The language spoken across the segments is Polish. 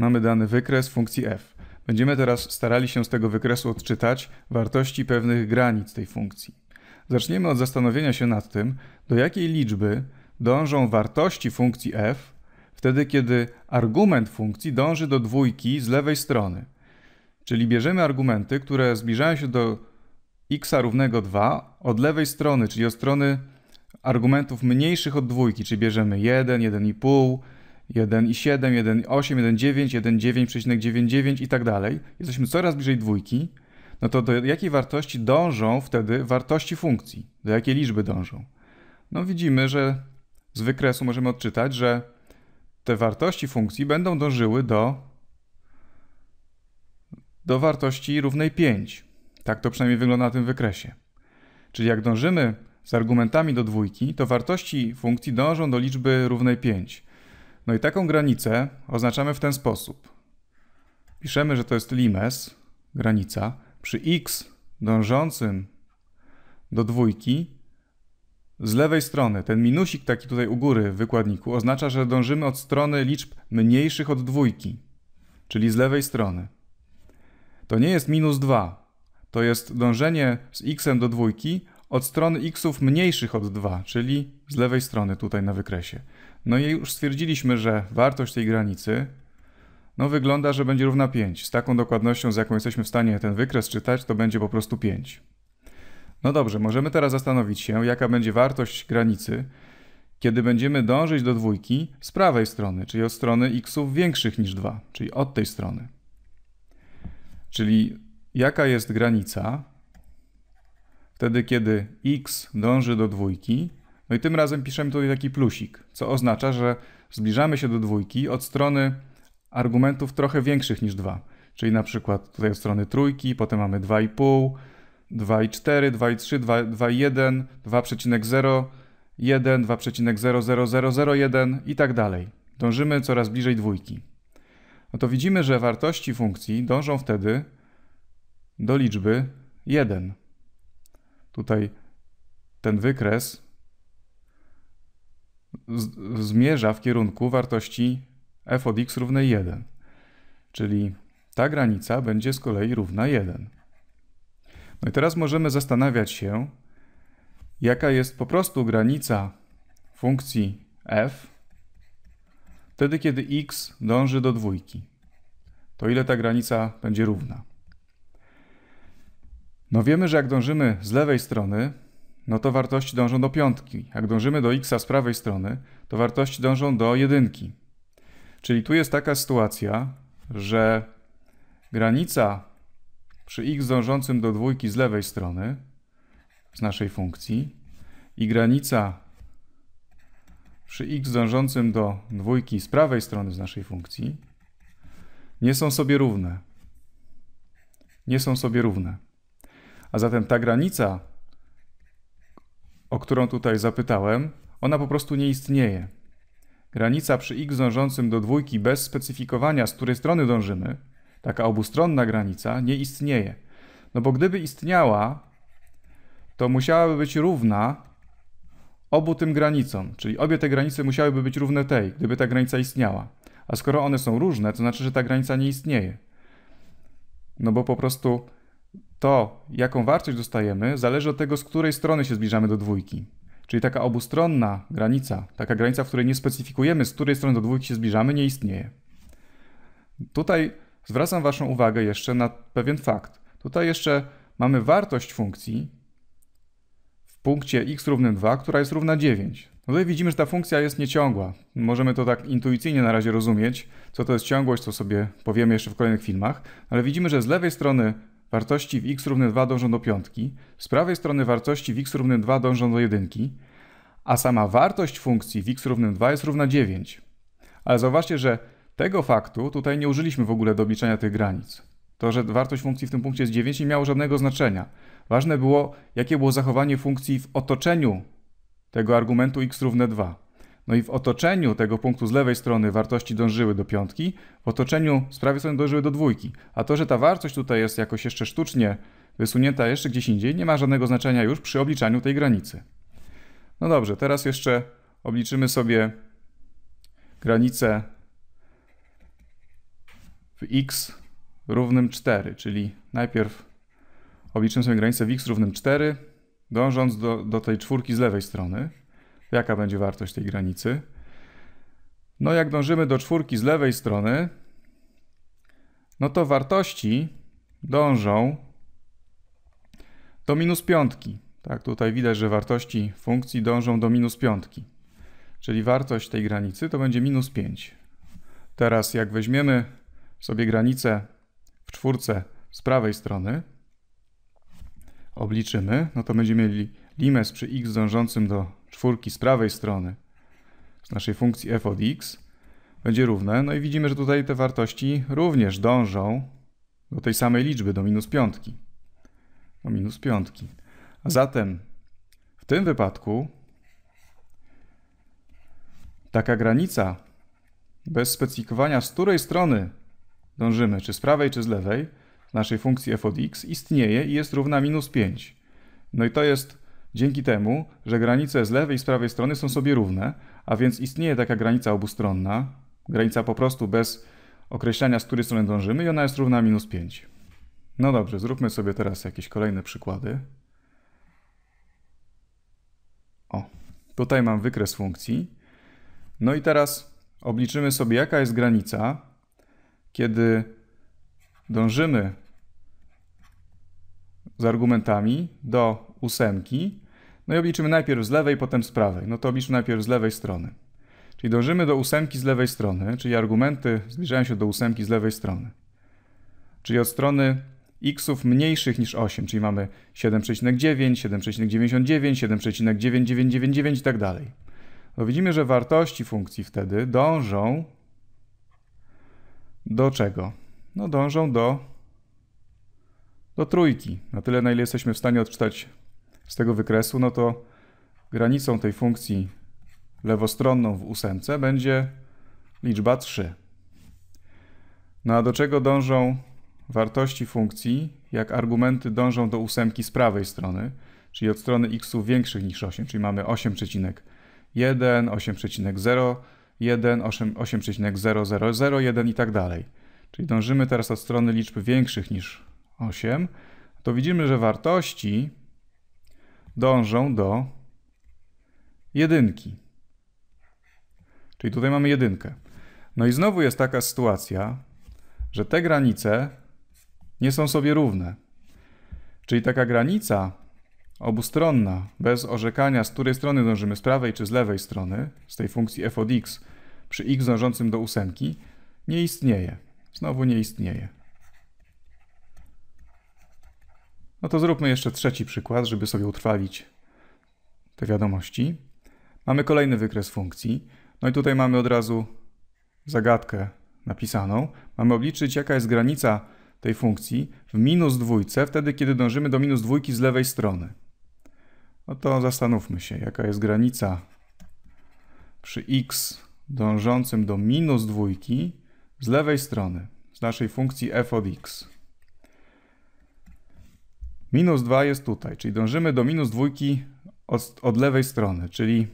Mamy dany wykres funkcji f. Będziemy teraz starali się z tego wykresu odczytać wartości pewnych granic tej funkcji. Zaczniemy od zastanowienia się nad tym, do jakiej liczby dążą wartości funkcji f, wtedy kiedy argument funkcji dąży do dwójki z lewej strony. Czyli bierzemy argumenty, które zbliżają się do x równego 2 od lewej strony, czyli od strony argumentów mniejszych od dwójki, czyli bierzemy 1, 1,5, 1,7, 1,8, 1,9, 1,9,99 i tak dalej, jesteśmy coraz bliżej dwójki, no to do jakiej wartości dążą wtedy wartości funkcji? Do jakiej liczby dążą? No widzimy, że z wykresu możemy odczytać, że te wartości funkcji będą dążyły do, do wartości równej 5. Tak to przynajmniej wygląda na tym wykresie. Czyli jak dążymy z argumentami do dwójki, to wartości funkcji dążą do liczby równej 5. No i taką granicę oznaczamy w ten sposób. Piszemy, że to jest limes, granica, przy x dążącym do dwójki z lewej strony. Ten minusik taki tutaj u góry w wykładniku oznacza, że dążymy od strony liczb mniejszych od dwójki, czyli z lewej strony. To nie jest minus 2, to jest dążenie z x do dwójki od strony xów mniejszych od 2, czyli z lewej strony tutaj na wykresie. No i już stwierdziliśmy, że wartość tej granicy no wygląda, że będzie równa 5. Z taką dokładnością, z jaką jesteśmy w stanie ten wykres czytać, to będzie po prostu 5. No dobrze, możemy teraz zastanowić się, jaka będzie wartość granicy, kiedy będziemy dążyć do dwójki z prawej strony, czyli od strony xów większych niż 2, czyli od tej strony. Czyli jaka jest granica wtedy kiedy x dąży do dwójki. No i tym razem piszemy tutaj taki plusik, co oznacza, że zbliżamy się do dwójki od strony argumentów trochę większych niż 2. Czyli na przykład tutaj od strony trójki, potem mamy 2,5, 2,4, 2,3, 2,1, 2,01, 2,00001 i tak dalej. Dążymy coraz bliżej dwójki. No to widzimy, że wartości funkcji dążą wtedy do liczby 1 tutaj ten wykres zmierza w kierunku wartości f od x równej 1. Czyli ta granica będzie z kolei równa 1. No i teraz możemy zastanawiać się, jaka jest po prostu granica funkcji f wtedy, kiedy x dąży do dwójki. To ile ta granica będzie równa? No wiemy, że jak dążymy z lewej strony, no to wartości dążą do piątki. Jak dążymy do x z prawej strony, to wartości dążą do jedynki. Czyli tu jest taka sytuacja, że granica przy x dążącym do dwójki z lewej strony z naszej funkcji i granica przy x dążącym do dwójki z prawej strony z naszej funkcji nie są sobie równe. Nie są sobie równe. A zatem ta granica, o którą tutaj zapytałem, ona po prostu nie istnieje. Granica przy x dążącym do dwójki bez specyfikowania, z której strony dążymy, taka obustronna granica, nie istnieje. No bo gdyby istniała, to musiałaby być równa obu tym granicom, czyli obie te granice musiałyby być równe tej, gdyby ta granica istniała. A skoro one są różne, to znaczy, że ta granica nie istnieje. No bo po prostu to, jaką wartość dostajemy, zależy od tego, z której strony się zbliżamy do dwójki. Czyli taka obustronna granica, taka granica, w której nie specyfikujemy, z której strony do dwójki się zbliżamy, nie istnieje. Tutaj zwracam Waszą uwagę jeszcze na pewien fakt. Tutaj jeszcze mamy wartość funkcji w punkcie x równym 2, która jest równa 9. No tutaj widzimy, że ta funkcja jest nieciągła. Możemy to tak intuicyjnie na razie rozumieć, co to jest ciągłość, co sobie powiemy jeszcze w kolejnych filmach, ale widzimy, że z lewej strony wartości w x równy 2 dążą do piątki, z prawej strony wartości w x równy 2 dążą do jedynki, a sama wartość funkcji w x równy 2 jest równa 9. Ale zauważcie, że tego faktu tutaj nie użyliśmy w ogóle do obliczania tych granic. To, że wartość funkcji w tym punkcie jest 9 nie miało żadnego znaczenia. Ważne było, jakie było zachowanie funkcji w otoczeniu tego argumentu x równe 2. No i w otoczeniu tego punktu z lewej strony wartości dążyły do piątki, w otoczeniu z prawej strony dążyły do dwójki. A to, że ta wartość tutaj jest jakoś jeszcze sztucznie wysunięta jeszcze gdzieś indziej, nie ma żadnego znaczenia już przy obliczaniu tej granicy. No dobrze, teraz jeszcze obliczymy sobie granicę w x równym 4, czyli najpierw obliczymy sobie granicę w x równym 4, dążąc do, do tej czwórki z lewej strony jaka będzie wartość tej granicy. No jak dążymy do czwórki z lewej strony, no to wartości dążą do minus piątki. Tak, tutaj widać, że wartości funkcji dążą do minus piątki. Czyli wartość tej granicy to będzie minus 5. Teraz jak weźmiemy sobie granicę w czwórce z prawej strony, obliczymy, no to będziemy mieli limes przy x dążącym do czwórki z prawej strony z naszej funkcji f od x będzie równe. No i widzimy, że tutaj te wartości również dążą do tej samej liczby, do minus piątki. Do minus piątki. A zatem w tym wypadku taka granica bez specyfikowania, z której strony dążymy, czy z prawej, czy z lewej, naszej funkcji f od x istnieje i jest równa minus 5. No i to jest Dzięki temu, że granice z lewej i z prawej strony są sobie równe, a więc istnieje taka granica obustronna, granica po prostu bez określania, z której strony dążymy i ona jest równa minus 5. No dobrze, zróbmy sobie teraz jakieś kolejne przykłady. O, tutaj mam wykres funkcji. No i teraz obliczymy sobie, jaka jest granica, kiedy dążymy z argumentami do ósemki. No i obliczymy najpierw z lewej, potem z prawej. No to obliczmy najpierw z lewej strony. Czyli dążymy do ósemki z lewej strony, czyli argumenty zbliżają się do ósemki z lewej strony. Czyli od strony xów mniejszych niż 8, czyli mamy 7,9, 7,99, 7,9999 i tak dalej. No widzimy, że wartości funkcji wtedy dążą do czego? No dążą do, do trójki, na tyle na ile jesteśmy w stanie odczytać z tego wykresu, no to granicą tej funkcji lewostronną w ósemce będzie liczba 3. No a do czego dążą wartości funkcji, jak argumenty dążą do ósemki z prawej strony, czyli od strony x większych niż 8, czyli mamy 8,1, 8,01, 1, 8,0001 i tak dalej. Czyli dążymy teraz od strony liczb większych niż 8, to widzimy, że wartości dążą do jedynki. Czyli tutaj mamy jedynkę. No i znowu jest taka sytuacja, że te granice nie są sobie równe. Czyli taka granica obustronna, bez orzekania, z której strony dążymy, z prawej czy z lewej strony, z tej funkcji f od x przy x dążącym do ósemki, nie istnieje. Znowu nie istnieje. No to zróbmy jeszcze trzeci przykład, żeby sobie utrwalić te wiadomości. Mamy kolejny wykres funkcji. No i tutaj mamy od razu zagadkę napisaną. Mamy obliczyć, jaka jest granica tej funkcji w minus dwójce, wtedy kiedy dążymy do minus dwójki z lewej strony. No to zastanówmy się, jaka jest granica przy x dążącym do minus dwójki z lewej strony, z naszej funkcji f od x. Minus 2 jest tutaj, czyli dążymy do minus dwójki od, od lewej strony, czyli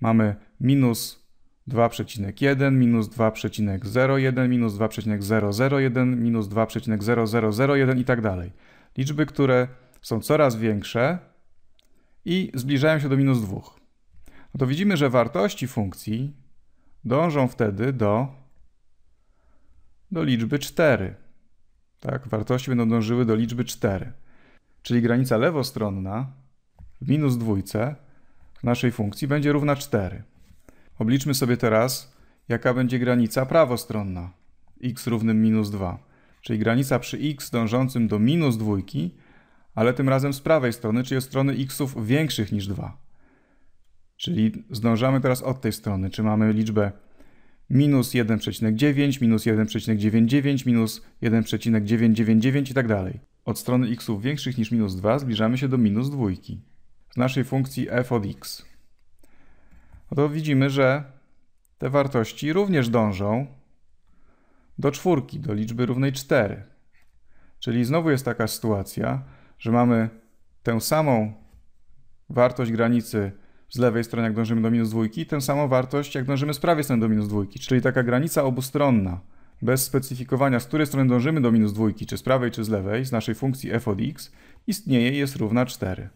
mamy minus 2,1, minus 2,01, minus 2,001, minus 2,0001 i tak dalej. Liczby, które są coraz większe i zbliżają się do minus 2. No to widzimy, że wartości funkcji dążą wtedy do, do liczby 4. Tak, wartości będą dążyły do liczby 4 czyli granica lewostronna w minus dwójce naszej funkcji będzie równa 4. Obliczmy sobie teraz, jaka będzie granica prawostronna x równym minus 2, czyli granica przy x dążącym do minus dwójki, ale tym razem z prawej strony, czyli od strony xów większych niż 2. Czyli zdążamy teraz od tej strony, czy mamy liczbę minus 1,9, minus 1,99, minus 1,999 i tak dalej. Od strony xów większych niż minus 2 zbliżamy się do minus dwójki w naszej funkcji f od x. No to widzimy, że te wartości również dążą do czwórki, do liczby równej 4. Czyli znowu jest taka sytuacja, że mamy tę samą wartość granicy z lewej strony, jak dążymy do minus dwójki, tę samą wartość, jak dążymy z prawej strony do minus dwójki, czyli taka granica obustronna bez specyfikowania, z której strony dążymy do minus dwójki, czy z prawej, czy z lewej, z naszej funkcji f od x, istnieje i jest równa 4.